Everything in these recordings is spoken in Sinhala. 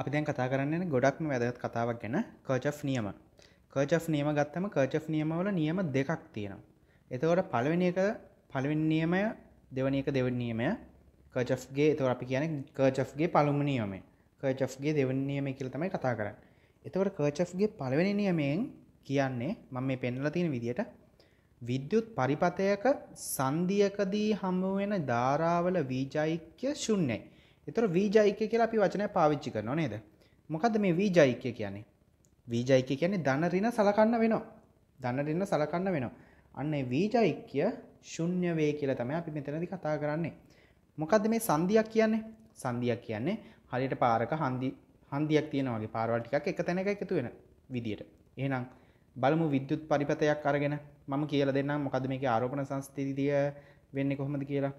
අපි දැන් කතා කරන්න ගොඩක්ම වැදගත් කතාවක් ගැන කර්ච් නියම කර්ච් නියම ගත්තම කර්ච් නියමවල නියම දෙකක් තියෙනවා එතකොට පළවෙනි එක පළවෙනි නියමය දෙවනි එක දෙවනි නියමය කර්ච්ගේ එතකොට අපි කියන්නේ කර්ච්ගේ පළමු නියමය කර්ච්ගේ දෙවනි නියමය කියලා තමයි කතා කරන්නේ එතකොට කර්ච්ගේ පළවෙනි නියමයෙන් කියන්නේ මම මේ පෙන්ලා තියෙන විදිහට විද්‍යුත් පරිපතයක සංධියකදී හමුවෙන ධාරාවල වීජෛක්‍ය ශුන්‍යයි. එතොර වීජයික කියලා අපි වචනය පාවිච්චි කරනවා නේද මොකද මේ වීජයික කියන්නේ වීජයික කියන්නේ ධනරින සලකන්න වෙනවා ධනරින්න සලකන්න වෙනවා අන්න වීජයික්‍ය ශුන්‍ය වේ කියලා තමයි අපි මෙතනදි කතා කරන්නේ මොකද්ද මේ සංදියක් කියන්නේ සංදියක් කියන්නේ හරියට පාරක හන්දි හන්දියක් තියෙනවා වගේ පාරවල් ටිකක් එක තැනක එකතු වෙන විදියට එහෙනම් බලමු විද්‍යුත් පරිපථයක් අරගෙන මම කියලා දෙන්නම් මොකද මේකේ ආරෝපණ සංස්ථිතිය වෙන්නේ කොහොමද කියලා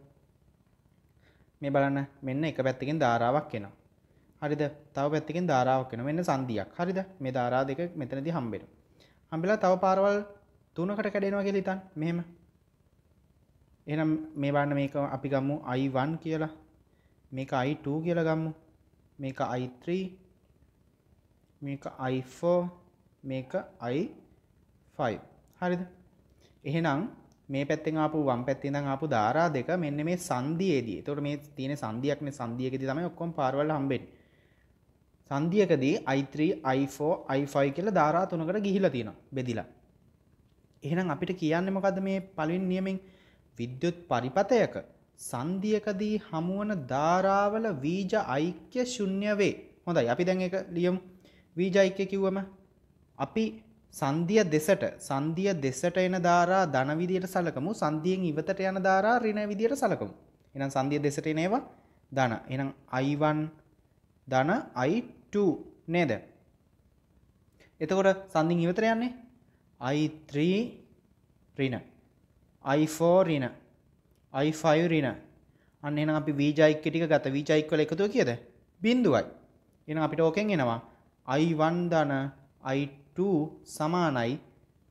මේ බලන්න මෙන්න එක පැත්තකින් ධාරාවක් එනවා. හරිද? තව පැත්තකින් ධාරාවක් එනවා. මෙන්න සංදියක්. හරිද? මේ ධාරා දෙක මෙතනදී හම්බෙනවා. හම්බෙලා තව පාරවල් තුනකට කැඩෙනවා කියලා හිතන්න. මෙහෙම. එහෙනම් මේ බලන්න මේක අපි ගමු i1 කියලා. මේක i2 කියලා ගමු. මේක i3 මේක i4 මේක i5 හරිද එහෙනම් මේ පැත්තෙන් ආපු වම් පැත්තෙන් ඉඳන් ආපු ධාරා දෙක මෙන්න මේ සංධියේදී. එතකොට මේ තියෙන සංධියක්නේ සංධියකදී තමයි ඔක්කොම පාරවල් හම්බෙන්නේ. සංධියකදී i3, i4, i5 කියලා ධාරා තුනකට ගිහිලා තියෙනවා බෙදිලා. එහෙනම් අපිට කියන්නේ මොකද්ද මේ පළවෙනි නියමෙන් විද්‍යුත් පරිපථයක සංධියකදී හමුවන ධාරාවල වීජ ඓක්‍ය ශුන්‍ය වේ. හොඳයි. අපි දැන් ඒක ලියමු. වීජ ඓක්‍ය කිව්වම අපි සන්ධිය දෙසට සන්ධිය දෙසට එන ධාරා ධන විදියට සලකමු සන්ධියෙන් ඉවතට යන ධාරා ඍණ විදියට සලකමු එහෙනම් සන්ධිය දෙසට එන ඒවා ධන එහෙනම් i1 ධන i2 නේද එතකොට සන්ධියෙන් ඉවතට යන්නේ i3 ඍණ i4 ඍණ i5 ඍණ අන්න එහෙනම් අපි වීජයික් ටික ගත වීජයික් වල එකතුව කීයද බිඳුවයි එහෙනම් අපිට ඕකෙන් එනවා i1 ධන i2 2 සමානයි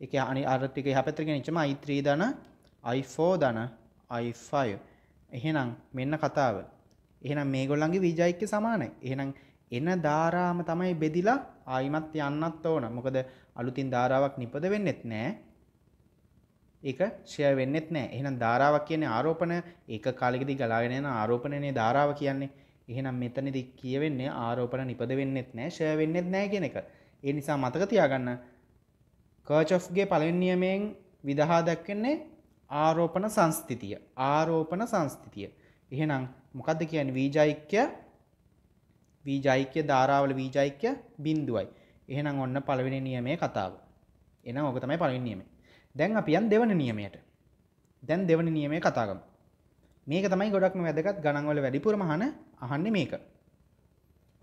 එක අනි අරටික හැපැතර ගෙනනිච්චම i3 ධන i4 ධන i5 එහෙනම් මෙන්න කතාව එහෙනම් මේගොල්ලන්ගේ විජයික්‍ය සමානයි එහෙනම් එන ධාරාම තමයි බෙදිලා ආයිමත් යන්නත් ඕන මොකද අලුතින් ධාරාවක් නිපද වෙන්නෙත් නෑ ඒක ෂය වෙන්නෙත් නෑ එහෙනම් ධාරාවක් කියන්නේ ආරෝපණ ඒක කාලෙකදී ගලාගෙන යන ආරෝපණනේ ධාරාව කියන්නේ එහෙනම් මෙතනදී කියවෙන්නේ ආරෝපණ නිපද වෙන්නෙත් නෑ ෂය වෙන්නෙත් නෑ කියන එක ඒ නිසා මතක තියාගන්න කර්චොෆ්ගේ පළවෙනි නියමයෙන් විදහා දැක්වෙන්නේ ආරෝපණ සංස්ථිතිය ආරෝපණ සංස්ථිතිය එහෙනම් මොකක්ද කියන්නේ වීජෛක්‍ය වීජෛක්‍ය ධාරාවල වීජෛක්‍ය බිඳුවයි එහෙනම් ඔන්න පළවෙනි නියමයේ කතාව එහෙනම් ඕක තමයි පළවෙනි නියමය දැන් අපි යන් දෙවන නියමයට දැන් දෙවන නියමයේ කතා මේක තමයි ගොඩක්ම වැදගත් ගණන්වල වැඩිපුරම අහන්නේ මේක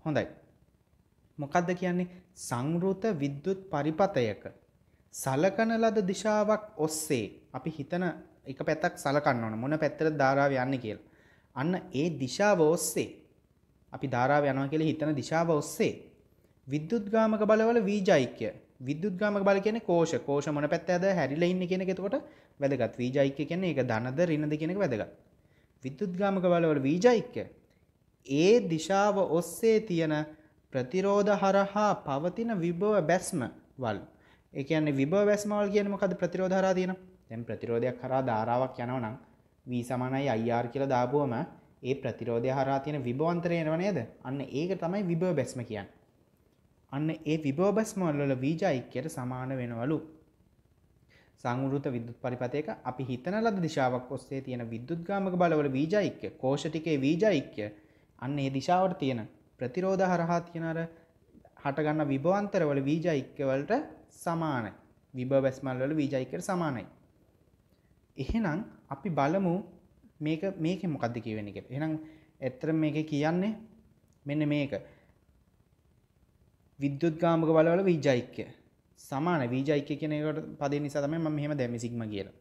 හොඳයි මොකක්ද කියන්නේ සංවෘත විද්‍යුත් පරිපතයක සලකන ලද දිශාවක් ඔස්සේ අපි හිතන එක පැත්තක් සලකන්න ඕන මොන පැත්තට ධාරාව යන්නේ කියලා. අන්න ඒ දිශාව ඔස්සේ අපි ධාරාව යනවා කියලා හිතන දිශාව ඔස්සේ විද්‍යුත් ගාමක බලවල වීජයික්‍ය විද්‍යුත් ගාමක බල කියන්නේ කෝෂ කෝෂ මොන පැත්තද හැරිලා ඉන්නේ කියන එක එතකොට වැදගත් වීජයික්‍ය කියන්නේ ඒක ධනද ඍණද කියන එක වැදගත්. විද්‍යුත් ගාමක බලවල වීජයික්‍ය ඒ දිශාව ඔස්සේ තියෙන ප්‍රතිරෝධ හරහා පවතින විභව බැස්ම වල් එකන විභව බැස්මවල් කියන මොකද ප්‍රතිරෝධහරා තියෙන තැම් ප්‍රතිරෝධයක් හරා ධාරාවක් යනවනම් වී සමනයි අයිආර් කියල දාබුවම ඒ ප්‍රතිරෝධය හරා තියෙන විභවන්තරයෙනව නේද අන්න ඒක තමයි විභව බැස්ම කියන්න අන්න ඒ විභව බැස්මල්ල වීජයික්කයට සමාන වෙනවලු සංවෘත විදුත් පරිපතයක අපි හිතන ලද දිශාවක් ඔස්සේ තියෙන විදුද්ගාමක බලවල වීජයික්‍ය කෝෂටිකේ වීජයික්‍ය අන්න ඒ දිශාවට තියෙන ප්‍රතිරෝධ හරහා තියෙන අර හටගන්න විභවන්තරවල වීජයික්‍යවලට සමානයි. විභව බැස්මල් වල වීජයික්‍යට සමානයි. එහෙනම් අපි බලමු මේක මේකේ මොකද්ද කියවෙන්නේ කියලා. එහෙනම් ඇත්තට මේකේ කියන්නේ මෙන්න මේක. විද්‍යුත්ගාමක බලවල වීජයික්‍ය සමාන වීජයික්‍ය කියන එකට පදේ නිසා තමයි මම මෙහෙම දැම්මේ සිග්මා කියලා.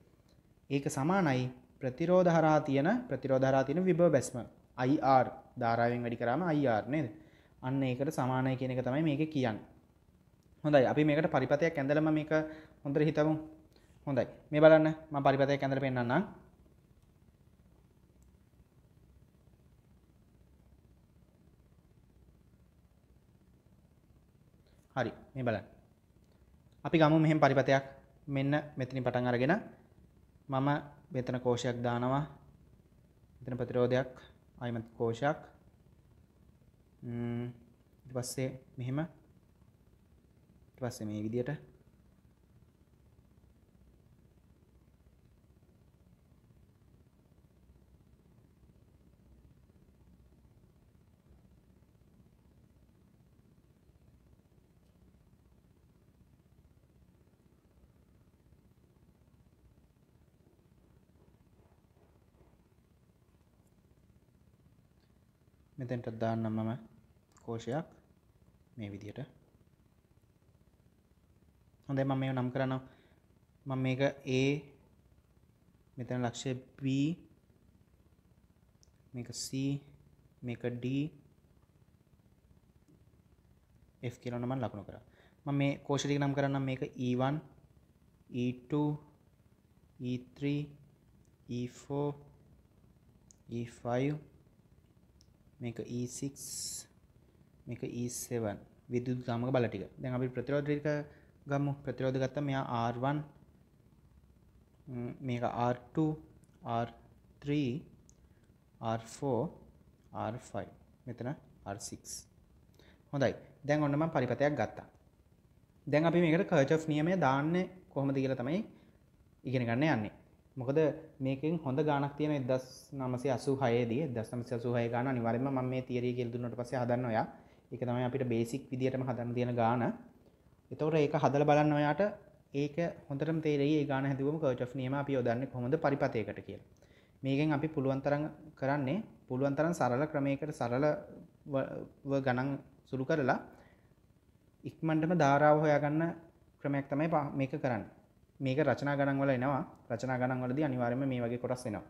ඒක සමානයි ප්‍රතිරෝධ හරහා තියෙන ප්‍රතිරෝධ හරහා තියෙන විභව බැස්ම. IR ධාරාවෙන් වැඩි කරාම IR නේද? අන්න ඒකට සමානයි කියන එක තමයි මේක කියන්නේ. හොඳයි. අපි මේකට පරිපතයක් ඇඳලම මේක හොඳට හිතමු. හොඳයි. මේ බලන්න මම පරිපතයක් ඇඳලා පෙන්නන්නම්. හරි මේ බලන්න. අපි ගමු මෙහෙම පරිපතයක් මෙන්න මෙතනින් පටන් අරගෙන මම වෙතන කෝෂයක් දානවා. වෙතන ප්‍රතිරෝධයක් අයිමත් කෝෂයක් පස්සේ මෙහෙම පස්සේ මේ විදියට මෙතෙන්ට දාන්නම් මම කෝෂයක් මේ විදියට හොඳයි මම මේ නම් කරනවා මම මේක A මෙතන ලක්ෂය B මේක C මේක D F කියලා නම් ලකුණු කරා මම මේ කෝෂ ටික නම් කරන්නම් මේක E1 E2 E3 E4 E5 මේක E6 මේක E7 විදුත් ගාමක බල ටික. දැන් අපි ප්‍රතිරෝධ ටික ගමු. ප්‍රතිරෝධ ගත්තා මෙයා R1 මේක R2 R3 R4 R5 මෙතන R6 හොඳයි දැන් ඔන්න මම පරිපතයක් ගත්තා දැන් අපි මේකට කර්ච් ඔෆ් නියමය දාන්නේ කොහොමද කියලා තමයි ඉගෙන ගන්න යන්නේ මොකද මේකින් හොඳ ගානක් තියෙන එදස් නමසේ අසු හයේදී දස්නම සසුහය ගාන අනිවරම ම මේ තේරිය ගෙල්දුන්නට පස හදන්න ඔයා එක තමයි අපිට බේසික් විදිටම හදන්න තියෙන ගාන එතවට ඒක හදල බලන්න ඔයාට ඒක හොඳට තේරේ ගාන හැදුවම කෝච් නියම අපි යොදන්න හොඳ පරිපතයකට කිය මේකෙන් අපි පුළුවන්තරන් කරන්නේ පුළුවන්තරන් සරල ක්‍රමයකට සරල ගණන් සුළු කරලා ඉක්මන්ටම ධාරාව හොයාගන්න ක්‍රමයක් තමයි මේක කරන්න මේක රචනා ගණන් වල එනවා රචනා ගණන් වලදී අනිවාර්යයෙන්ම මේ වගේ කොටස් එනවා.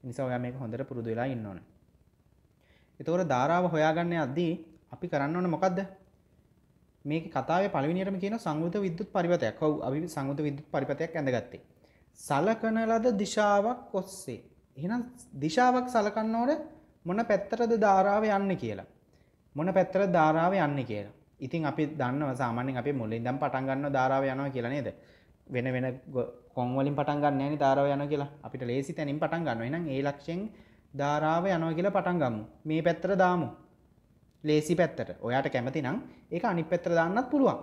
ඒ නිසා ඔයා මේක හොඳට පුරුදු වෙලා ඉන්න ඕන. එතකොට ධාරාව හොයාගන්න යද්දී අපි කරන්න ඕන මොකද්ද? මේක කතාවේ පළවෙනියටම කියන සංගත විද්‍යුත් පරිපතයක්. ඔව් අපි සංගත විද්‍යුත් පරිපතයක් ඇඳගත්තේ. සලකන ලද දිශාවක් ඔස්සේ. එහෙනම් දිශාවක් සලකන්න ඕන මොන පැත්තටද ධාරාව යන්නේ කියලා. මොන පැත්තට ධාරාව යන්නේ කියලා. ඉතින් අපි දන්නවා සාමාන්‍යයෙන් අපි මුලින් ඉඳන් පටන් ගන්නවා ධාරාව යනවා කියලා නේද? වෙන වෙන කොන්වලින් පටන් ගන්න ෑනි ධාරාව යන කියලා අපිට ලේසි තැනින් පටන් ගන්න නම් ඒ ලක්ෂෙන් ධාරාව යනව කියලා පටන් ගමු මේ පැත්තර දාමු ලේසි පැත්තට ඔයාට කැමති නම් ඒක අනි පැත්තර දාන්නත් පුළුවන්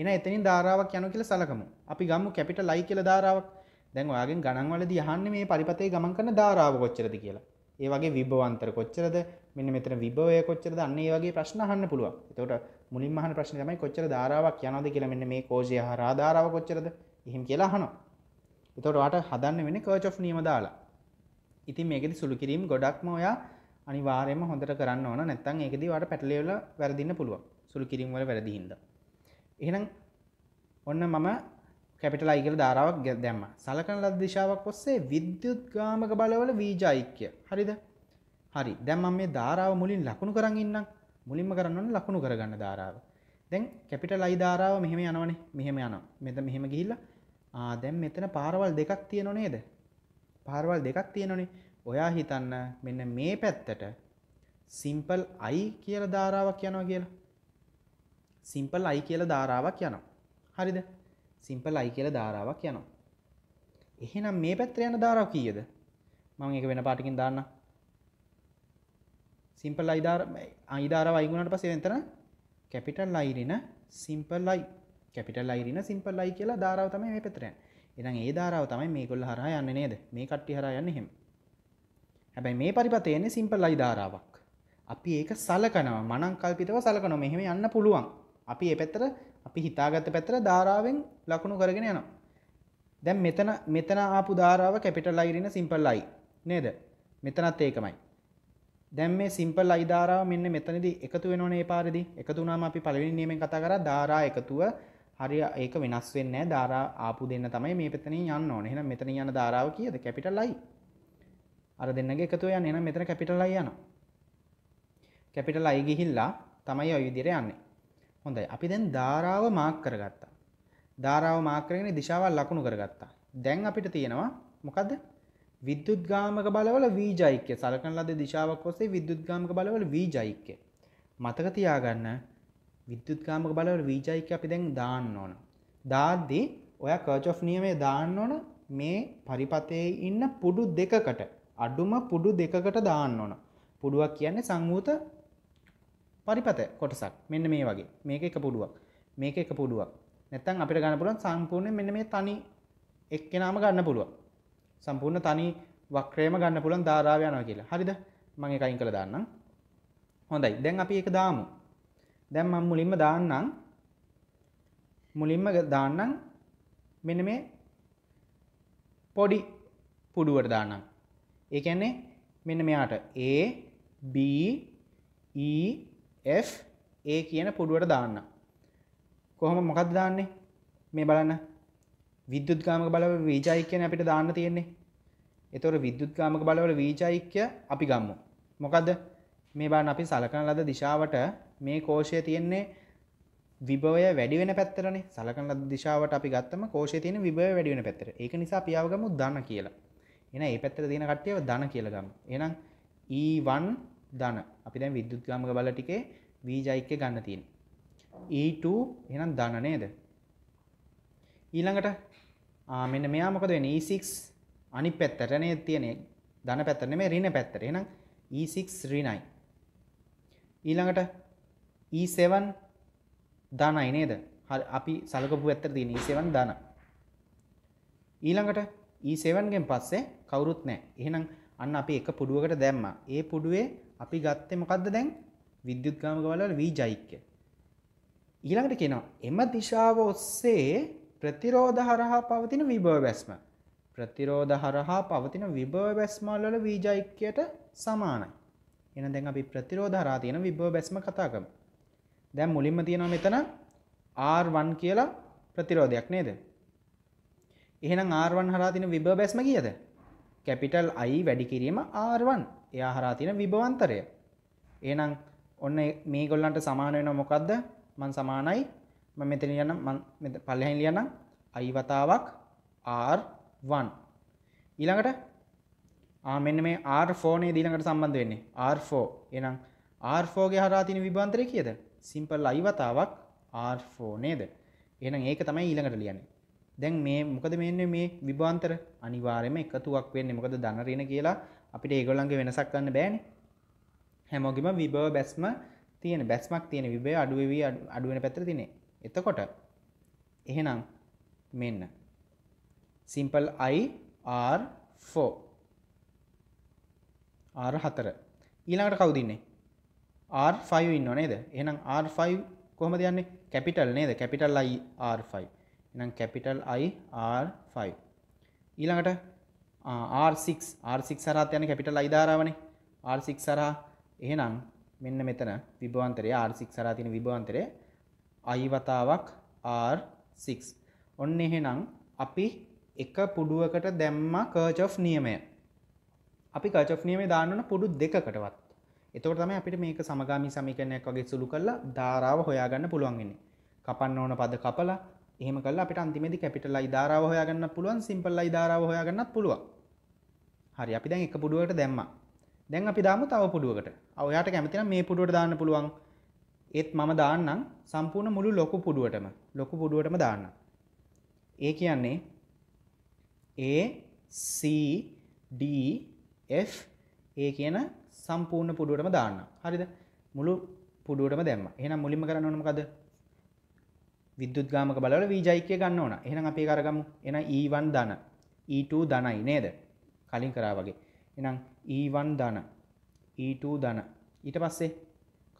එන එතනින් ධාරාවක් යන කියල සලකමු අපි ගම්මු කැපිට ලයි කියල ධාරාවක් දැන් ඔයාගෙන් ගණන්වලද යහන්න මේ පරිපතේ ගමන් කරන ධාරාව කොච්චරද කියලා ඒ වගේ විභවන්තර කොච්චරද මෙන්න මෙතන විභවය කොච්චරද අන්නේ වගේ ප්‍රශ්න අහන්න පුළුවන් එතකොට මුලින්ම අහන ප්‍රශ්නේ තමයි කොච්චර ධාරාවක් යනවද කියලා මෙන්න මේ කෝෂය හරහා ධාරාව කොච්චරද? එහෙම කියලා අහනවා. එතකොට ඔයාට හදන්න වෙන්නේ කර්චොෆ් නියම දාලා. ඉතින් මේකෙදි සුළු කිරීම ගොඩක්ම ඔයා අනිවාර්යයෙන්ම හොඳට කරන්න ඕන. නැත්නම් ඒකෙදි ඔයාට පැටලෙවල වැරදින්න පුළුවන්. සුළු කිරීම වල වැරදි හින්දා. එහෙනම් ඔන්න මම කැපිටල් අයි කියලා ධාරාවක් දැම්මා. සලකන ලද දිශාවක් ඔස්සේ විද්‍යුත් ගාමක බලවල වීජ ඓක්‍ය. හරිද? හරි. දැන් මම මේ ධාරාව මුලින් ලකුණු කරන් ඉන්නම්. මුලින්ම කරන්න ලකුණු කරගන්න ධාරාව දැන් කැපිටල් අයි ධාරාව මෙහෙම යනවනේ මෙහෙම යනවා මෙතන මෙහෙම ගිහිල්ලා දැන් මෙතන පාරවල් දෙකක් තියෙනව නේද පාරවල් දෙකක් තියෙනනේ ඔයා හිතන්න මෙන්න මේ පැත්තට සිම්පල් i කියලා ධාරාවක් යනවා කියලා. සිම්පල් i කියලා ධාරාවක් යනවා. හරිද? සිම්පල් i කියලා ධාරාවක් යනවා. එහෙනම් මේ පැත්තට යන ධාරාව කීයද? මම ඒක වෙන පාටකින් දාන්නම්. සිම්පල් අයිධාර අයිධාර වයිගුණට පස එතන කැපිටල් ලයිරින සිම්පල් ලයි කැපිටල් ලයිරින සිම්පල් ලයි කියලා ධාරාව තමයි මේ පෙතරයන් එතන් ඒ ධාරාව තමයි මේගොල්ල හරහා යන්න නේද මේ කට්ටි හරහා යන්න එහෙම හැබැයි මේ පරිපතේ එන්නේ සිම්පල් ලයි ධාරාවක් අපි ඒක සලකනවා මනංකල්පිතව සලකනවා මෙහෙම යන්න පුළුවන් අපි ඒ පැත්තට අපි හිතාගත්ත පැත්තට ධාරාවෙන් ලකුණු කරගෙන යනවා දැන් මෙතන මෙතන ආපු ධාරාව කැපිටල් ලයිරින සිම්පල් ලයි නේද මෙතනත් ඒකමයි දැන් මේ සිම්පල් අයි ධාරාව මෙන්න මෙතනදී එකතු වෙනවනේ ඒ පාරේදී. එකතු වුණාම අපි පළවෙනි නියමයෙන් කතා කරා ධාරා එකතුව හරිය ඒක වෙනස් වෙන්නේ නැහැ. ධාරා ආපු දෙන්න තමයි මේ මෙතනින් යන්න ඕනේ. එහෙනම් මෙතනින් යන ධාරාව කීයද? Capital I. අර දෙන්නගේ එකතුව යන්නේ. එහෙනම් මෙතන කැපිටල් I යනවා. කැපිටල් I ගිහිල්ලා තමයි ওই විදිහට යන්නේ. හොඳයි. අපි දැන් ධාරාව මාක් කරගත්තා. ධාරාව මාක් කරගෙන දිශාවල් ලකුණු කරගත්තා. දැන් අපිට තියෙනවා මොකද්ද? විද්‍යුත්ගාමක බලවල වීජයික්‍ය සලකන ලද දිශාවක් ඔස්සේ විද්‍යුත්ගාමක බලවල වීජයික්‍ය මතක තියාගන්න විද්‍යුත්ගාමක බලවල වීජයික්‍ය අපි දැන් දාන්න ඕන. දාද්දී ඔයා කර්චොෆ් නියමය දාන්න ඕන මේ පරිපතේ ඉන්න පුඩු දෙකකට අඩුම පුඩු දෙකකට දාන්න ඕන. පුඩුවක් කියන්නේ සංවූත පරිපත කොටසක්. මෙන්න මේ වගේ. මේක එක පුඩුවක්. මේක එක පුඩුවක්. නැත්නම් අපිට ගන්න පුළුවන් සම්පූර්ණයෙන් මෙන්න මේ තනි එක්කෙනාම ගන්න පුළුවන්. සම්පූර්ණ තනි වක්‍රේම ගන්න පුළුවන් ධාරාව යනවා කියලා. හරිද? මම ඒක අයින් කරලා දාන්නම්. හොඳයි. දැන් අපි ඒක දාමු. දැන් මම මුලින්ම දාන්නම් මුලින්ම දාන්නම් මෙන්න මේ පොඩි පුඩුවට දාන්නම්. ඒ කියන්නේ මෙන්න මෙයාට A B E F A කියන පුඩුවට දාන්න. කොහොම මොකක්ද දාන්නේ? මේ බලන්න. විද්‍යුත්ගාමක බලවල වීජයික්‍යන අපිට දාන්න තියෙන්නේ එතොර විද්‍යුත්ගාමක බලවල වීජයික්‍ය අපි ගම්මු මොකද මේ බාන අපි සලකන ලද දිශාවට මේ කෝෂය තියෙන්නේ විභවය වැඩි වෙන පැත්තරනේ සලකන ලද දිශාවට අපි ගත්තම කෝෂය තියෙන විභවය වැඩි වෙන පැත්තට ඒක නිසා අපි ආව ගමු ධන කියලා එහෙනම් මේ පැත්තට තියෙන කට්ටියව ධන කියලා ගමු එහෙනම් E1 ධන අපි දැන් විද්‍යුත්ගාමක බල ටිකේ වීජයික්‍ය ගන්න තියෙන්නේ E2 එහෙනම් ධන නේද ඊළඟට මෙන්න මෙයා මොකද වෙන E6 අනි පැත්තරනේ තියනෙ දන පැත්තරන මේ රින පැත්තර එනම් E6 රිනයි ඊළඟට E7 දනයි නේද අපි සලකපු ඇත්තර තියෙන E7 දන ඊළඟට E7 ගෙන් පස්සේ කවුරුත් නැහැ එහෙනම් අන්න අපි එක පුඩුවකට දැම්මා ඒ පුඩුවේ අපි ගත්තේ මොකද්ද දැන් විද්‍යුත් ගාමක වල වීජයික්‍ය ඊළඟට කියනවා එම දිශාව ඔස්සේ ප්‍රතිරෝධ හරහා පවතින විභව බැස්ම ප්‍රතිරෝධ හරහා පවතින විභව බැස්මල්වල වීජයික්‍යයට සමානයි. එහෙනම් දැන් අපි ප්‍රතිරෝධ හරහා තියෙන විභව බැස්ම කතා කරමු. දැන් මුලින්ම තියෙනවා මෙතන R1 කියලා ප්‍රතිරෝධයක් නේද? එහෙනම් R1 හරහා තියෙන විභව බැස්ම කීයද? කැපිටල් I වැඩි කිරීම R1. එයා හරහා තියෙන විභවන්තරය. එහෙනම් ඔන්න මේගොල්ලන්ට සමාන වෙනවා මොකද්ද? මන් සමානයි ම මෙතන යන්න පල්ලහැන් ලියනම් අයි වතාවක් R1 ඊළඟට මෙන්න මේ R4නේ දීළඟට සම්බන්ධ වෙන්නේ R4 එනම් R4ගේ හරහා තියෙන විභාන්තරය කීයද සිම්පල් i වතාවක් R4 නේද එහෙනම් ඒක තමයි ඊළඟට ලියන්නේ දැන් මේ මොකද මේන්නේ මේ විභාන්තර අනිවාර්යයෙන්ම එකතුවක් වෙන්නේ මොකද ධන ඍණ කියලා අපිට ඒගොල්ලන්ගේ වෙනසක් ගන්න බෑනේ හැමෝගෙම විභව බැස්ම තියෙන බැස්මක් තියෙන විභවය අඩු වෙවි අඩු වෙන පැත්තට තියෙන්නේ එතකොට එහෙනම් මෙන්න simple i r 4 r 4 ඊළඟට කවුද ඉන්නේ r 5 ඉන්නව නේද එහෙනම් r 5 කොහොමද යන්නේ කැපිටල් නේද කැපිටල් i r 5 එහෙනම් කැපිටල් i r 5 ඊළඟට R6 R6 හරහා යන කැපිටල් I ධාරාවනේ R6 හරහා එහෙනම් මෙන්න මෙතන විභවාන්තරය R6 හරහා තියෙන විභවාන්තරය i වතාවක් r6 ඔන්න එහෙනම් අපි එක පුඩුවකට දැම්මා කර්ච්ොෆ් නියමය අපි කර්ච්ොෆ් නියමේ දාන්න ඕන පුඩු දෙකකටවත් එතකොට තමයි අපිට මේක සමගාමී සමීකරණයක් වගේ සුළු කරලා ධාරාව හොයාගන්න පුළුවන් වෙන්නේ කපන්න ඕන පද කපලා එහෙම කළා අපිට අන්තිමේදී කැපිටල් i ධාරාව හොයාගන්න පුළුවන් සිම්පල් i ධාරාව හොයාගන්නත් පුළුවන් හරි අපි දැන් එක පුඩුවකට දැම්මා දැන් අපි දාමු තව පුඩුවකට. ඔයාට කැමති නම් මේ පුඩුවට දාන්න පුළුවන්. ඒත් මම දාන්නම් සම්පූර්ණ මුළු ලොකු පුඩුවටම ලොකු පුඩුවටම දාන්න. ඒ කියන්නේ A C D F ඒ කියන සම්පූර්ණ පුඩුවටම දාන්න. හරිද? මුළු පුඩුවටම දැම්මා. එහෙනම් මුලින්ම කරන්න ඕන මොකද? විද්‍යුත් ගාමක බලවල වීජයික්‍ය ගන්න ඕන. එහෙනම් අපි ඒක අරගමු. එහෙනම් E1 ධන E2 ධනයි නේද? කලින් කරා වගේ. එහෙනම් E1 ධන E2 ධන. ඊට පස්සේ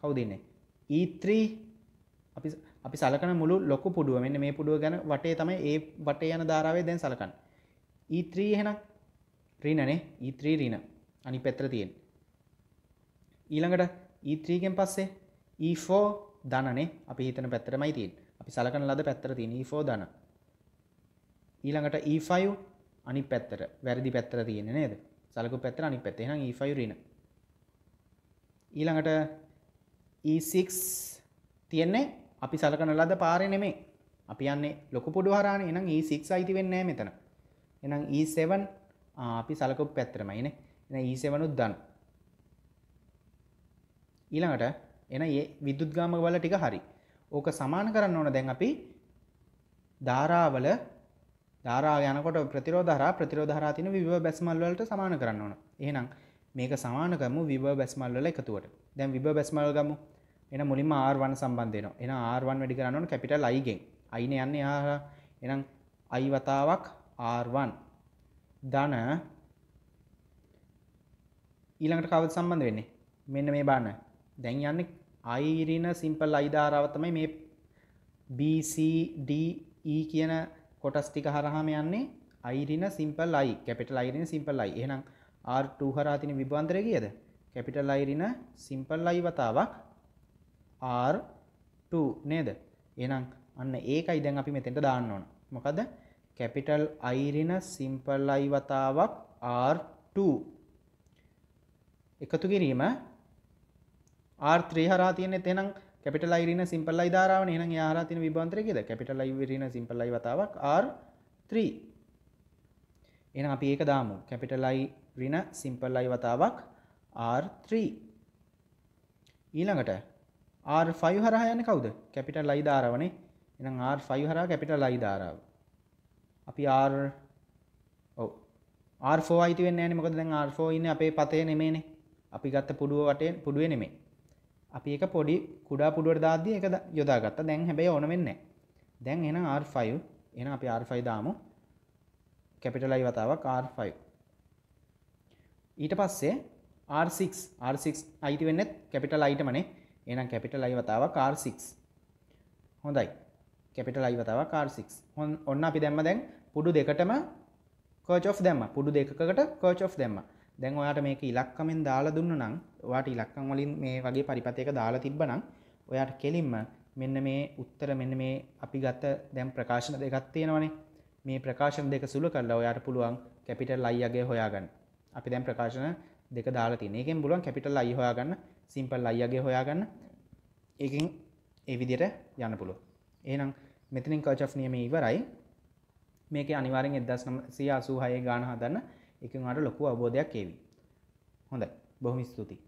කවුද ඉන්නේ? E3 අපි අපි සලකන මුළු ලොකු පුඩුව මෙන්න මේ පුඩුව ගැන වටේ තමයි ඒ වටේ යන ධාරාවේ දැන් සලකන්න. E3 එහෙනම් ඍණනේ E3 ඍණ අනිත් පැත්තට තියෙන. ඊළඟට E3 ගෙන් පස්සේ E4 ධනනේ අපි හිතන පැත්තටමයි තියෙන්නේ. අපි සලකන ලද පැත්තට තියෙන E4 ධන. ඊළඟට E5 අනිත් පැත්තට වැරදි පැත්තට තියෙන්නේ නේද? සලකපු පැත්තට අනිත් පැත්ත. එහෙනම් E5 ඍණ. ඊළඟට E6 තියෙන්නේ අපි සලකන ලද පාරේ නෙමෙයි. අපි යන්නේ ලොකු පුඩු හරහානේ. එහෙනම් E6 අයිති වෙන්නේ නැහැ මෙතන. එහෙනම් E7 අපි සලකපු පැත්තටමයි නේ. එහෙනම් E7 උත් දාන්න. ඊළඟට එන ඒ විදුද්ගාමක බල ටික හරි. ඕක සමාන කරන්න ඕන දැන් අපි ධාරාවල ධාරා යනකොට ප්‍රතිරෝධ හරහා ප්‍රතිරෝධ හරහා තියෙන විභව බැස්මල් වලට සමාන කරන්න ඕන. එහෙනම් මේක සමාන කරමු විභව බැස්මල් වල එකතුවට. දැන් විභව බැස්මල් ගමු. එන මුලින්ම R1 සම්බන්ධ වෙනවා. එන R1 වැඩි කරන්න ඕන කැපිටල් I ගෙන්. I නේ යන්නේ R එහෙනම් I වතාවක් R1 ධන ඊළඟට කවද සම්බන්ධ වෙන්නේ? මෙන්න මේ බාන. දැන් යන්නේ I ඍණ සිම්පල් I ධාරාව තමයි මේ B C D E කියන කොටස් ටික හරහාම යන්නේ I ඍණ සිම්පල් I කැපිටල් I ඍණ සිම්පල් I. එහෙනම් R2 හරහා තියෙන විභාන්තරය කීයද? කැපිටල් I ඍණ සිම්පල් I වතාවක් R2 නේද එහෙනම් අන්න ඒකයි දැන් අපි මෙතෙන්ට දාන්න ඕන මොකද කැපිටල් I ඍණ සිම්පල් I වතාවක් R2 එකතු කිරීම R3 හරහා තියෙනෙත් එහෙනම් කැපිටල් I ඍණ සිම්පල් I ධාරාවනේ එහෙනම් එයා හරහා තියෙන විභාන්තරය කීයද කැපිටල් I ඍණ සිම්පල් I වතාවක් R3 එහෙනම් අපි ඒක දාමු කැපිටල් I ඍණ සිම්පල් I වතාවක් R3 ඊළඟට R5 හරහා යන්නේ කවුද? කැපිටල් I ධාරාවනේ. එහෙනම් R5 හරහා කැපිටල් I ධාරාව. අපි R ඔව් R4 අයිති වෙන්නේ නැහැ නේ. මොකද දැන් R4 ඉන්නේ අපේ පතේ නෙමෙයිනේ. අපි ගත්ත පුඩුව වටේ පුඩුවේ නෙමෙයි. අපි ඒක පොඩි කුඩා පුඩුවට දාද්දී ඒක යොදාගත්තා. දැන් හැබැයි ඕන වෙන්නේ නැහැ. දැන් එහෙනම් R5 එහෙනම් අපි R5 දාමු. කැපිටල් I වතාවක් R5. ඊට පස්සේ R6 R6 අයිති වෙන්නේ කැපිටල් Iටමනේ. එහෙනම් කැපිටල් I වතාව කාර් 6 හොඳයි කැපිටල් I වතාව කාර් 6 ඔන්න අපි දැම්ම දැන් පුඩු දෙකටම කර්ච් ඔෆ් දැම්මා පුඩු දෙකකට කර්ච් ඔෆ් දැම්මා දැන් ඔයාට මේක ඉලක්කමෙන් දාලා දුන්න නම් ඔයාට ඉලක්කම් වලින් මේ වගේ පරිපථයක දාලා තිබ්බනම් ඔයාට කෙලින්ම මෙන්න මේ උත්තර මෙන්න මේ අපි ගත දැන් ප්‍රකාශන දෙකක් තියෙනවනේ මේ ප්‍රකාශන දෙක සුළු කරලා ඔයාට පුළුවන් කැපිටල් I අගේ හොයාගන්න අපි දැන් ප්‍රකාශන දෙක දාලා තියෙන. ඒකෙන් පුළුවන් කැපිටල් I හොයාගන්න සිම්පල් අයිගේ හොයාගන්න ඒකින් එවිදිර යන්න පුළුව ඒනම් මෙතනින් කච් නියම ඉවරයි මේක අනිවාරෙන් එදස් නම් සිය අසූහය ගාන හදන්න එකින් අට ලොකු අවබෝධයක් ඒවි හොඳයි බොහොම ස්තුතියි